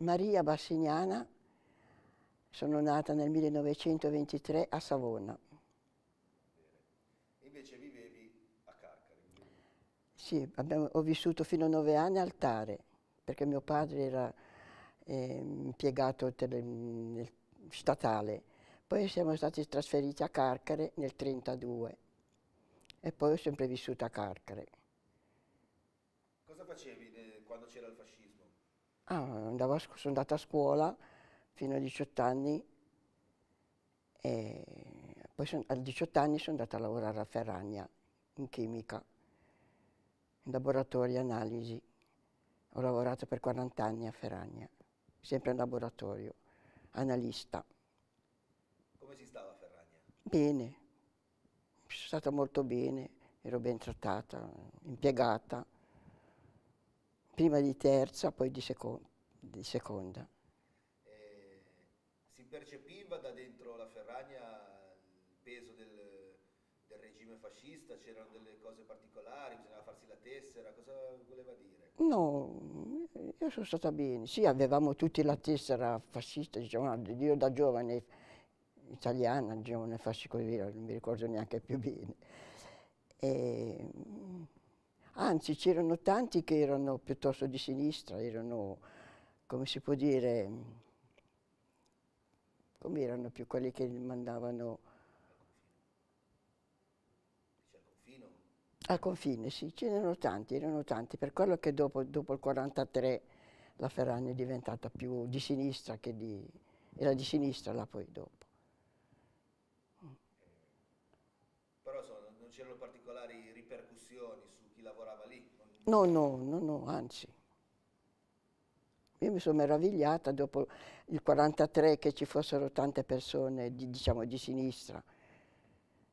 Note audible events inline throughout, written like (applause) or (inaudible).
Maria Bassignana, sono nata nel 1923 a Savona. invece vivevi a Carcari? Sì, abbiamo, ho vissuto fino a nove anni al Tare, perché mio padre era eh, impiegato tele, nel, statale. Poi siamo stati trasferiti a Carcare nel 1932 e poi ho sempre vissuto a Carcare. Cosa facevi eh, quando c'era il fascismo? andavo ah, a, sono andata a scuola fino a 18 anni e poi son, a 18 anni sono andata a lavorare a Ferragna in chimica, in laboratorio analisi. Ho lavorato per 40 anni a Ferragna, sempre in laboratorio, analista. Come si stava a Ferragna? Bene, sono stata molto bene, ero ben trattata, impiegata prima di terza, poi di, seco di seconda. Eh, si percepiva da dentro la Ferragna il peso del, del regime fascista? C'erano delle cose particolari? Bisognava farsi la tessera? Cosa voleva dire? No, io sono stata bene. Sì, avevamo tutti la tessera fascista, diciamo, io da giovane italiana, giovane fascista, non mi ricordo neanche più bene. E, Anzi, c'erano tanti che erano piuttosto di sinistra, erano, come si può dire, come erano più quelli che mandavano... Al confine? Al confine, sì, c'erano tanti, erano tanti, per quello che dopo, dopo il 43 la Ferragni è diventata più di sinistra che di... era di sinistra là poi dopo. Però insomma, non c'erano particolari ripercussioni chi lavorava lì? No, no, no, no, anzi. Io mi sono meravigliata dopo il 43 che ci fossero tante persone, di, diciamo, di sinistra.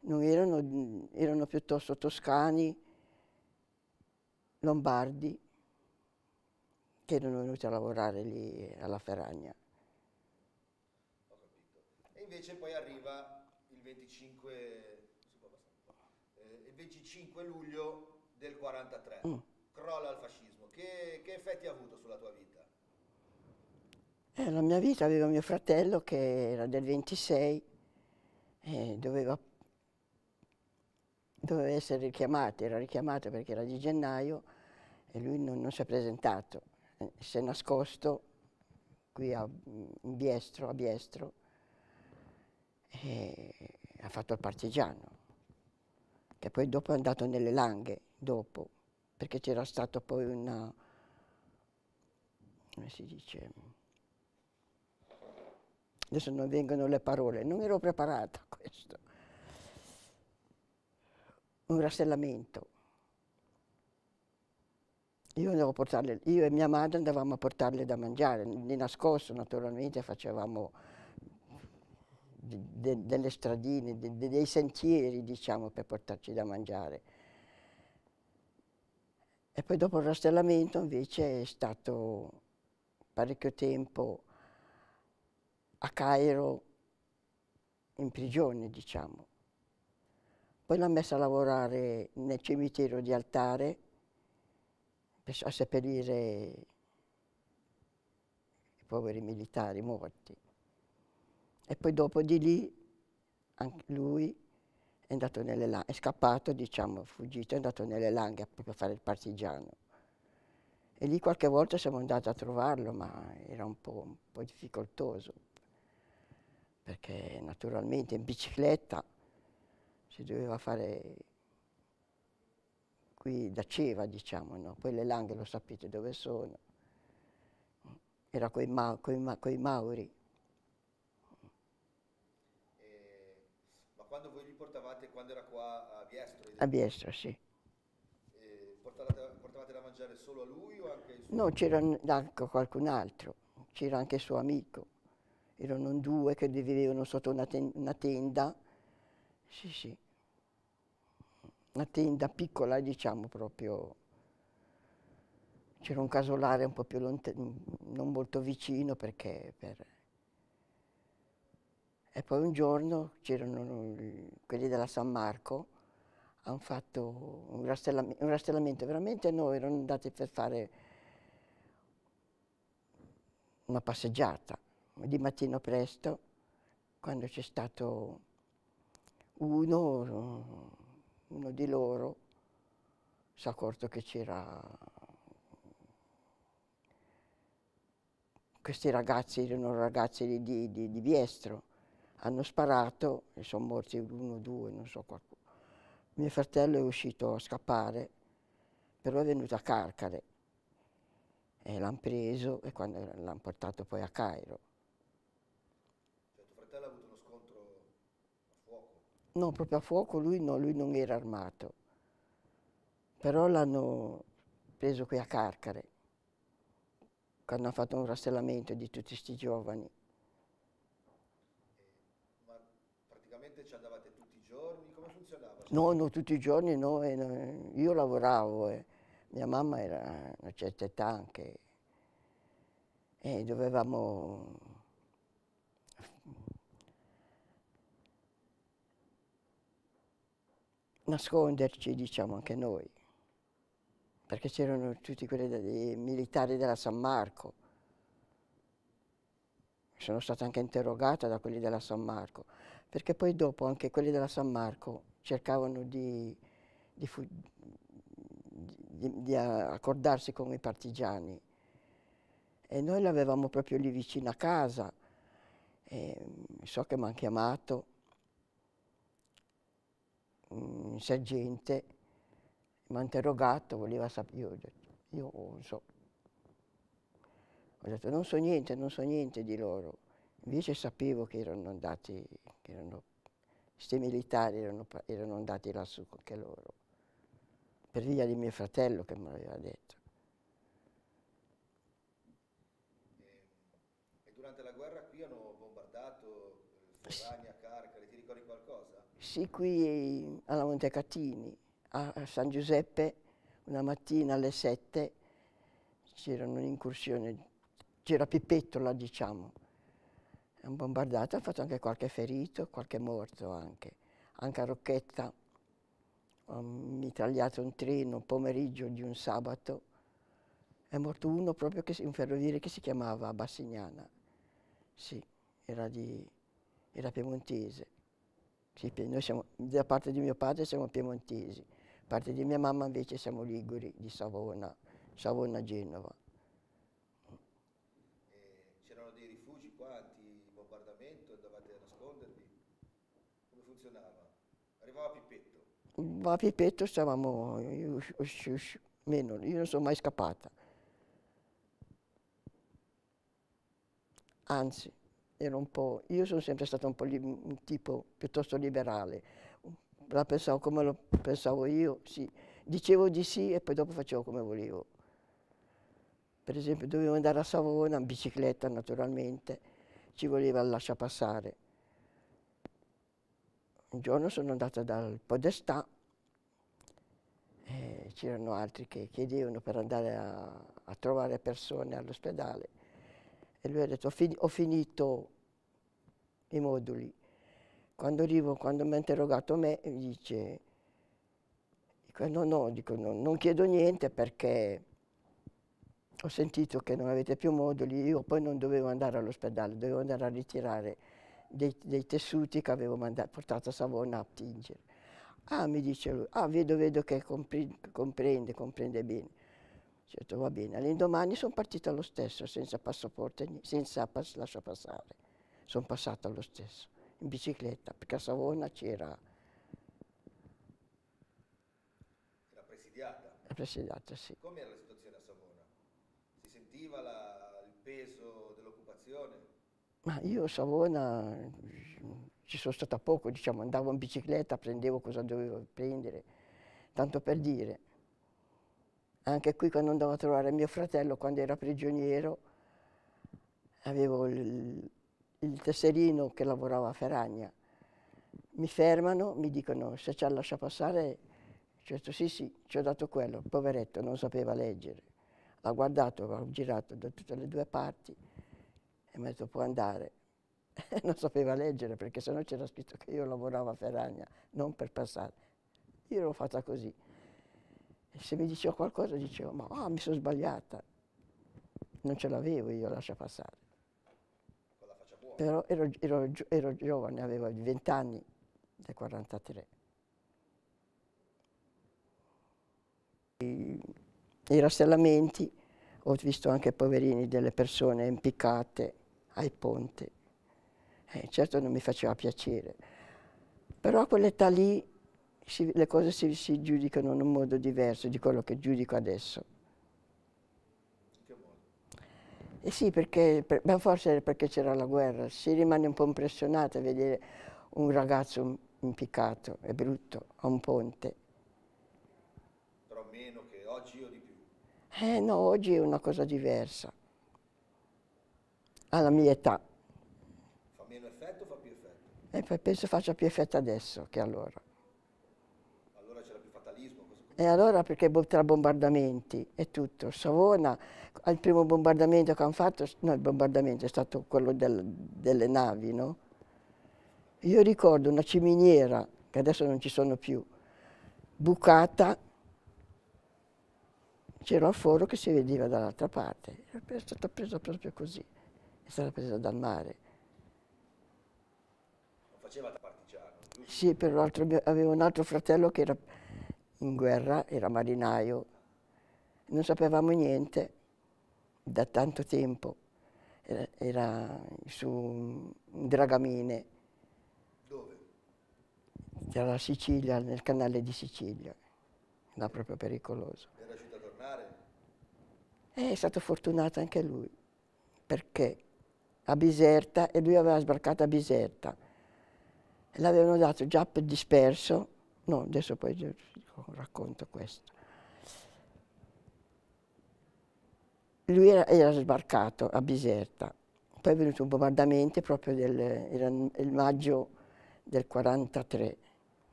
Non erano, erano piuttosto toscani, lombardi, che erano venuti a lavorare lì alla Ferragna. Ho capito. E invece poi arriva il 25, eh, il 25 luglio del 43, mm. crolla il fascismo, che, che effetti ha avuto sulla tua vita? Eh, la mia vita aveva mio fratello che era del 26 e doveva, doveva essere richiamato, era richiamato perché era di gennaio e lui non, non si è presentato, eh, si è nascosto qui a, in Biestro, a Biestro e ha fatto il partigiano, che poi dopo è andato nelle Langhe dopo, perché c'era stato poi una, come si dice, adesso non vengono le parole, non ero preparata a questo, un rastellamento. Io, portarle, io e mia madre andavamo a portarle da mangiare, di nascosto naturalmente facevamo de, de, delle stradine, de, dei sentieri diciamo per portarci da mangiare e poi dopo il rastellamento invece è stato parecchio tempo a Cairo in prigione, diciamo. Poi l'ha messa a lavorare nel cimitero di altare a seppellire i poveri militari morti. E poi dopo di lì, anche lui andato nelle Langhe, è scappato, diciamo, fuggito, è andato nelle Langhe proprio a fare il partigiano. E lì qualche volta siamo andati a trovarlo, ma era un po', un po difficoltoso, perché naturalmente in bicicletta si doveva fare qui da Ceva, diciamo, no? poi Langhe lo sapete dove sono, era coi, ma, ma, coi Mauri, quando voi li portavate, quando era qua a Biestro? A Biestro, sì. Portavate, portavate, da mangiare solo a lui o anche suo... No, c'era anche qualcun altro, c'era anche il suo amico. Erano due che vivevano sotto una, ten una tenda, sì sì, una tenda piccola diciamo proprio c'era un casolare un po' più lontano, non molto vicino perché per e poi un giorno c'erano mm, quelli della San Marco, hanno fatto un, rastellam un rastellamento, veramente noi erano andati per fare una passeggiata di mattino presto, quando c'è stato uno, uno di loro, si è accorto che c'era questi ragazzi erano ragazzi di, di, di Biestro hanno sparato e sono morti uno, due, non so qualcuno. Mio fratello è uscito a scappare, però è venuto a Carcare e l'hanno preso e l'hanno portato poi a Cairo. Cioè tuo fratello ha avuto uno scontro a fuoco? No, proprio a fuoco lui no, lui non era armato, però l'hanno preso qui a Carcare, quando hanno fatto un rastellamento di tutti questi giovani. No, no, tutti i giorni no, no io lavoravo, eh. mia mamma era una certa età anche e dovevamo nasconderci, diciamo, anche noi, perché c'erano tutti quelli militari della San Marco. Sono stata anche interrogata da quelli della San Marco, perché poi dopo anche quelli della San Marco cercavano di, di, di, di accordarsi con i partigiani. E noi l'avevamo proprio lì vicino a casa. E mm, so che mi hanno chiamato un mm, sergente, mi ha interrogato, voleva sapere. Io, io so. Ho detto non so niente, non so niente di loro. Invece sapevo che erano andati, che erano questi militari erano, erano andati lassù anche loro, per via di mio fratello che me l'aveva detto. E durante la guerra qui hanno bombardato eh, Sardegna, Carcari, ti ricordi qualcosa? Sì, qui alla Montecatini, a San Giuseppe, una mattina alle 7 c'era un'incursione, c'era Pipettola diciamo, un bombardato, ha fatto anche qualche ferito, qualche morto anche. Anche a Rocchetta ho mitragliato un treno un pomeriggio di un sabato. È morto uno proprio che, in ferrovia che si chiamava Bassignana. Sì, era, di, era piemontese. Sì, noi siamo, da parte di mio padre siamo piemontesi, da parte di mia mamma invece siamo liguri, di Savona, Savona-Genova. funzionava? Arrivava Pippetto. Ma Pippetto stavamo, io, meno, io non sono mai scappata. Anzi, ero un po', io sono sempre stata un, po li, un tipo piuttosto liberale. La pensavo come lo pensavo io, sì. Dicevo di sì e poi dopo facevo come volevo. Per esempio dovevo andare a Savona in bicicletta naturalmente, ci voleva lasciapassare un giorno sono andata dal Podestà, eh, c'erano altri che chiedevano per andare a, a trovare persone all'ospedale e lui ha detto ho, fi ho finito i moduli. Quando arrivo, quando mi ha interrogato me, mi dice no, no, dico, no, non chiedo niente perché ho sentito che non avete più moduli, io poi non dovevo andare all'ospedale, dovevo andare a ritirare dei, dei tessuti che avevo mandato, portato a Savona a tingere. Ah, mi dice lui, ah, vedo, vedo che comprende, comprende, comprende bene. detto, va bene. All'indomani sono partita lo stesso, senza passaporto, senza pass lascia passare. Sono passata lo stesso, in bicicletta, perché a Savona c'era... La presidiata? La presidiata, sì. Come era la situazione a Savona? Si sentiva la, il peso dell'occupazione? Ma io a Savona mm, ci sono stata poco, diciamo, andavo in bicicletta, prendevo cosa dovevo prendere, tanto per dire. Anche qui quando andavo a trovare mio fratello, quando era prigioniero, avevo il, il tesserino che lavorava a Ferragna. Mi fermano, mi dicono se ci ha lasciato passare, ho detto sì sì, ci ho dato quello, poveretto, non sapeva leggere. Ha guardato, ha girato da tutte le due parti, e mi ha detto può andare. (laughs) non sapeva leggere perché sennò c'era scritto che io lavoravo a Ferragna, non per passare. Io l'ho fatta così. E se mi diceva qualcosa dicevo ma oh, mi sono sbagliata. Non ce l'avevo io, lascia passare. Però ero, ero, ero giovane, avevo 20 anni, del 43. I, I rastellamenti, ho visto anche poverini delle persone impiccate, ai ponti. Eh, certo non mi faceva piacere, però a quell'età lì si, le cose si, si, giudicano in un modo diverso di quello che giudico adesso. E eh sì, perché, per, beh, forse perché c'era la guerra, si rimane un po' impressionati a vedere un ragazzo impiccato e brutto a un ponte. Però meno che oggi o di più? Eh no, oggi è una cosa diversa alla mia età. Fa meno effetto o fa più effetto? Eh, e penso faccia più effetto adesso che allora. Allora c'era più fatalismo? E allora perché tra bombardamenti e tutto. Savona, al primo bombardamento che hanno fatto, no il bombardamento è stato quello del, delle navi, no? Io ricordo una ciminiera, che adesso non ci sono più, bucata, c'era un foro che si vedeva dall'altra parte, è stata presa proprio così è stata presa dal mare. Non faceva da partigiano? Sì, però avevo un altro fratello che era in guerra, era marinaio. Non sapevamo niente da tanto tempo. Era, era su un dragamine. Dove? Dalla Sicilia, nel canale di Sicilia. Era proprio pericoloso. Era riuscito a tornare? Eh, è stato fortunato anche lui, perché a Biserta e lui aveva sbarcato a Biserta. L'avevano dato già per disperso, no, adesso poi racconto questo. Lui era, era sbarcato a Biserta, poi è venuto un bombardamento proprio del, era il maggio del 43,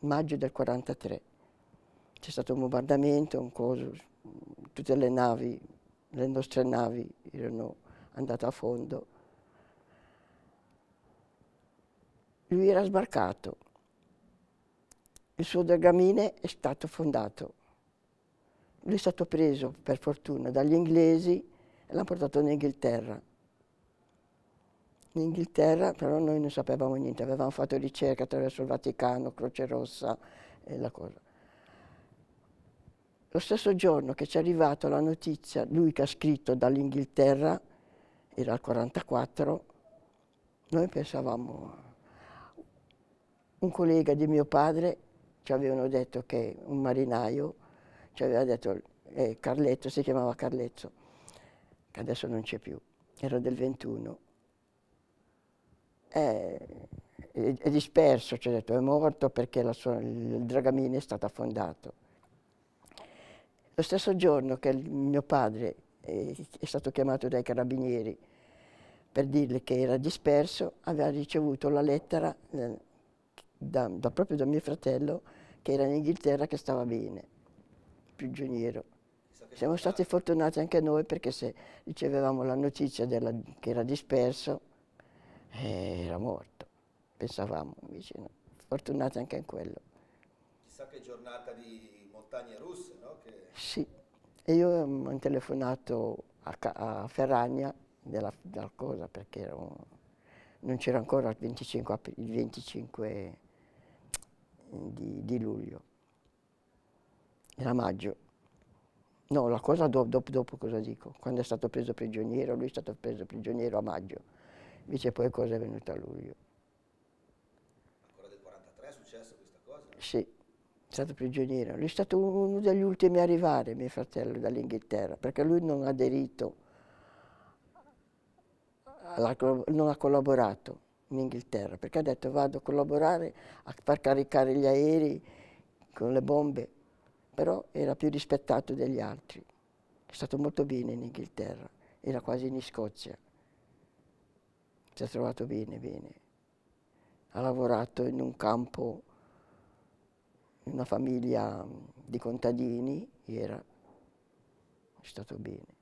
maggio del 43. C'è stato un bombardamento, un coso, tutte le navi, le nostre navi erano andate a fondo Lui era sbarcato. Il suo dragamine è stato fondato. Lui è stato preso, per fortuna, dagli inglesi e l'hanno portato in Inghilterra. In Inghilterra però noi non sapevamo niente, avevamo fatto ricerca attraverso il Vaticano, Croce Rossa e la cosa. Lo stesso giorno che ci è arrivata la notizia, lui che ha scritto dall'Inghilterra, era il 44, noi pensavamo un collega di mio padre ci avevano detto che un marinaio ci aveva detto eh, Carletto, si chiamava Carletto, che adesso non c'è più, era del 21. È, eh, è, è disperso, ci ha detto, è morto perché sua, il dragamine è stato affondato. Lo stesso giorno che mio padre è, eh, è stato chiamato dai carabinieri per dirgli che era disperso, aveva ricevuto la lettera eh, da, da, proprio da mio fratello che era in Inghilterra che stava bene, prigioniero. Siamo stati fortunati anche noi perché se ricevevamo la notizia della, che era disperso, eh, era morto, pensavamo, invece no. Fortunati anche in quello. Chissà che giornata di montagne russe, no? Che... Sì, e io mi mm, ho telefonato a, a Ferragna della, della, cosa perché un, non c'era ancora il 25, il 25 di, di luglio. Era maggio. No, la cosa do, dopo, dopo cosa dico? Quando è stato preso prigioniero, lui è stato preso prigioniero a maggio. Invece poi cosa è venuta a luglio? Ancora del 43 è successa questa cosa? Sì, è stato prigioniero. Lui è stato uno degli ultimi a arrivare, mio fratello, dall'Inghilterra, perché lui non ha aderito non ha collaborato in Inghilterra, perché ha detto vado a collaborare a far caricare gli aerei con le bombe, però era più rispettato degli altri. È stato molto bene in Inghilterra, era quasi in Scozia. Si è trovato bene, bene. Ha lavorato in un campo, in una famiglia di contadini, era, è stato bene.